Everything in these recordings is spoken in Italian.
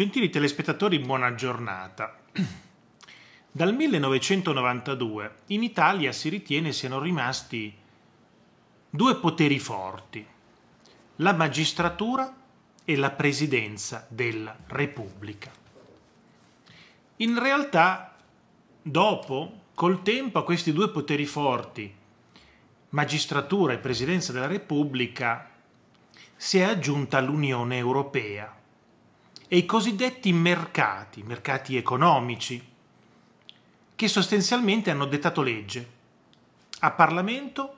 Gentili telespettatori, buona giornata. Dal 1992 in Italia si ritiene siano rimasti due poteri forti, la magistratura e la presidenza della Repubblica. In realtà, dopo, col tempo, a questi due poteri forti, magistratura e presidenza della Repubblica, si è aggiunta l'Unione Europea e i cosiddetti mercati, mercati economici, che sostanzialmente hanno dettato legge a Parlamento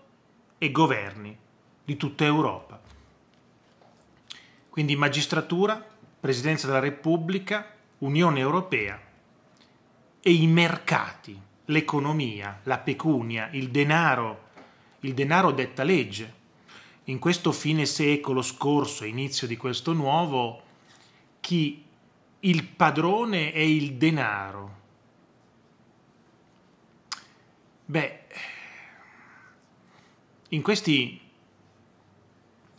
e governi di tutta Europa. Quindi magistratura, Presidenza della Repubblica, Unione Europea e i mercati, l'economia, la pecunia, il denaro, il denaro detta legge. In questo fine secolo scorso, inizio di questo nuovo, chi il padrone è il denaro. Beh, in questi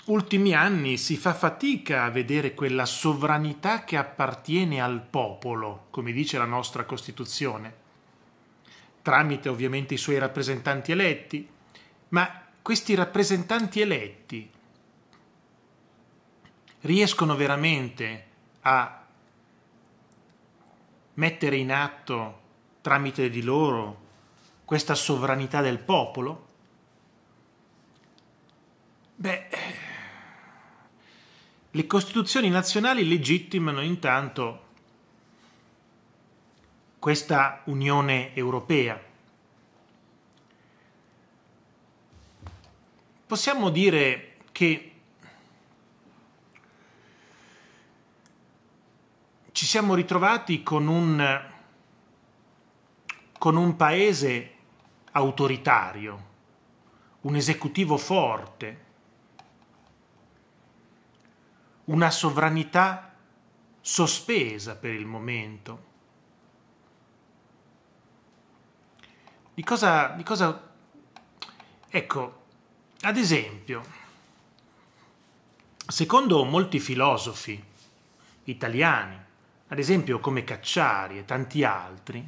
ultimi anni si fa fatica a vedere quella sovranità che appartiene al popolo, come dice la nostra Costituzione, tramite ovviamente i suoi rappresentanti eletti, ma questi rappresentanti eletti riescono veramente a a mettere in atto tramite di loro questa sovranità del popolo? Beh, le costituzioni nazionali legittimano intanto questa Unione Europea. Possiamo dire che ci siamo ritrovati con un, con un paese autoritario, un esecutivo forte, una sovranità sospesa per il momento. Di cosa, di cosa... Ecco, ad esempio, secondo molti filosofi italiani, ad esempio come Cacciari e tanti altri,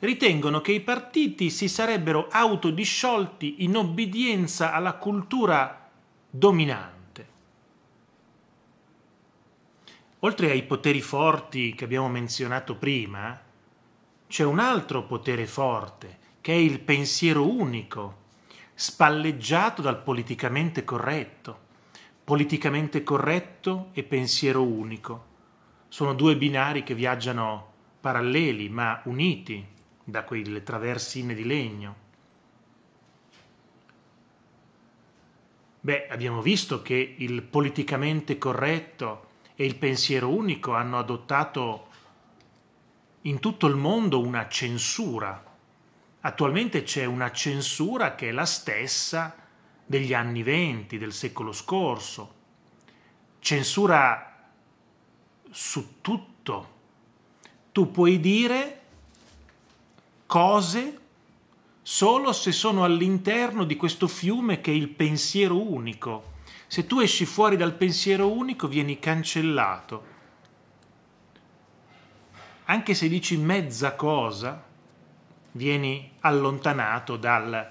ritengono che i partiti si sarebbero autodisciolti in obbedienza alla cultura dominante. Oltre ai poteri forti che abbiamo menzionato prima, c'è un altro potere forte, che è il pensiero unico, spalleggiato dal politicamente corretto. Politicamente corretto e pensiero unico sono due binari che viaggiano paralleli ma uniti da quelle traversine di legno. Beh, abbiamo visto che il politicamente corretto e il pensiero unico hanno adottato in tutto il mondo una censura. Attualmente c'è una censura che è la stessa degli anni venti del secolo scorso. Censura su tutto. Tu puoi dire cose solo se sono all'interno di questo fiume che è il pensiero unico. Se tu esci fuori dal pensiero unico vieni cancellato. Anche se dici mezza cosa, vieni allontanato dal,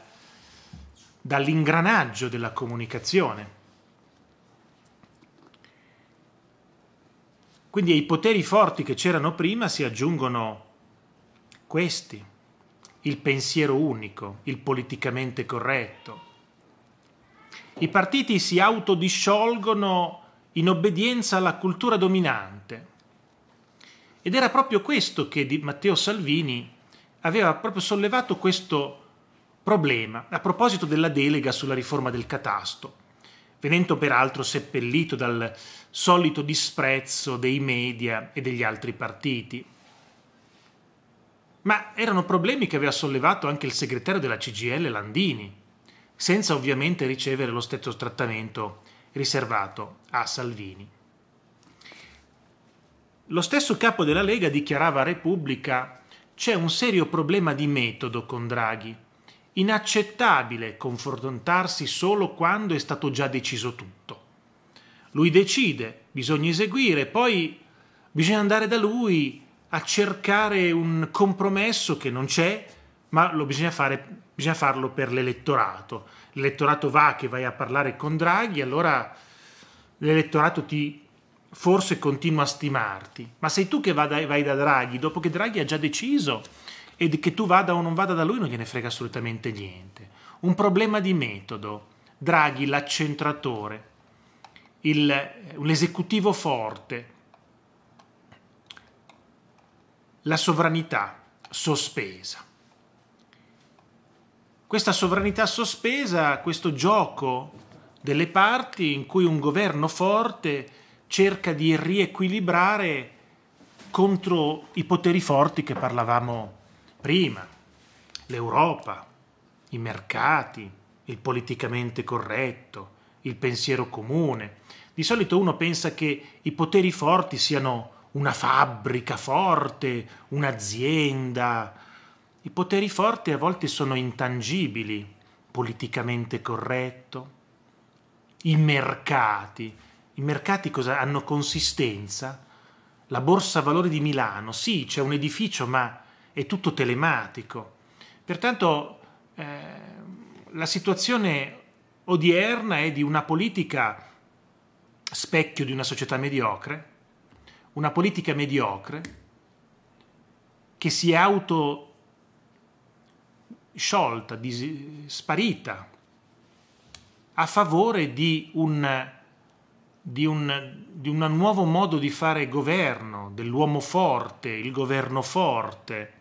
dall'ingranaggio della comunicazione. Quindi ai poteri forti che c'erano prima si aggiungono questi, il pensiero unico, il politicamente corretto. I partiti si autodisciolgono in obbedienza alla cultura dominante. Ed era proprio questo che di Matteo Salvini aveva proprio sollevato questo problema a proposito della delega sulla riforma del catasto venendo peraltro seppellito dal solito disprezzo dei media e degli altri partiti. Ma erano problemi che aveva sollevato anche il segretario della CGL Landini, senza ovviamente ricevere lo stesso trattamento riservato a Salvini. Lo stesso capo della Lega dichiarava a Repubblica c'è un serio problema di metodo con Draghi Inaccettabile confrontarsi solo quando è stato già deciso tutto. Lui decide, bisogna eseguire, poi bisogna andare da lui a cercare un compromesso che non c'è, ma lo bisogna, fare, bisogna farlo per l'elettorato. L'elettorato va che vai a parlare con Draghi, allora l'elettorato ti forse continua a stimarti, ma sei tu che vai da Draghi, dopo che Draghi ha già deciso e che tu vada o non vada da lui non gliene frega assolutamente niente. Un problema di metodo. Draghi, l'accentratore, un esecutivo forte, la sovranità sospesa. Questa sovranità sospesa, questo gioco delle parti in cui un governo forte cerca di riequilibrare contro i poteri forti che parlavamo prima, l'Europa, i mercati, il politicamente corretto, il pensiero comune. Di solito uno pensa che i poteri forti siano una fabbrica forte, un'azienda. I poteri forti a volte sono intangibili, politicamente corretto. I mercati. I mercati cosa hanno consistenza? La borsa valore di Milano, sì, c'è un edificio, ma è tutto telematico. Pertanto eh, la situazione odierna è di una politica specchio di una società mediocre, una politica mediocre che si è auto sciolta, sparita a favore di un, di, un, di un nuovo modo di fare governo, dell'uomo forte, il governo forte,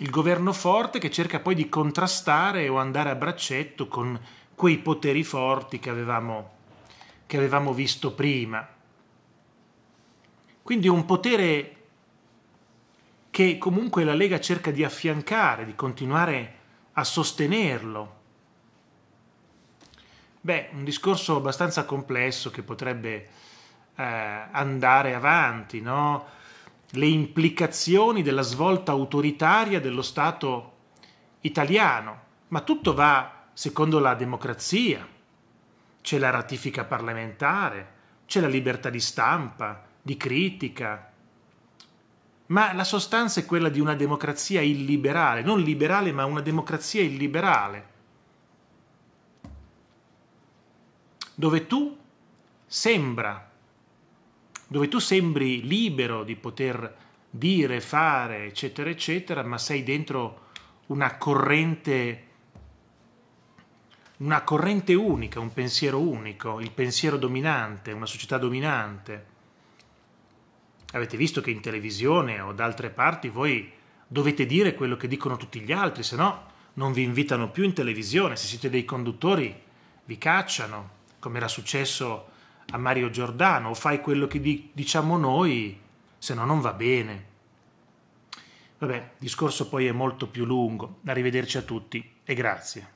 il governo forte che cerca poi di contrastare o andare a braccetto con quei poteri forti che avevamo, che avevamo visto prima. Quindi un potere che comunque la Lega cerca di affiancare, di continuare a sostenerlo. Beh, un discorso abbastanza complesso che potrebbe eh, andare avanti, no? le implicazioni della svolta autoritaria dello Stato italiano, ma tutto va secondo la democrazia. C'è la ratifica parlamentare, c'è la libertà di stampa, di critica, ma la sostanza è quella di una democrazia illiberale, non liberale ma una democrazia illiberale, dove tu sembra dove tu sembri libero di poter dire, fare, eccetera, eccetera, ma sei dentro una corrente, una corrente unica, un pensiero unico, il pensiero dominante, una società dominante. Avete visto che in televisione o da altre parti voi dovete dire quello che dicono tutti gli altri, se no non vi invitano più in televisione, se siete dei conduttori vi cacciano, come era successo a Mario Giordano, o fai quello che di, diciamo noi, se no non va bene. Vabbè, il discorso poi è molto più lungo. Arrivederci a tutti e grazie.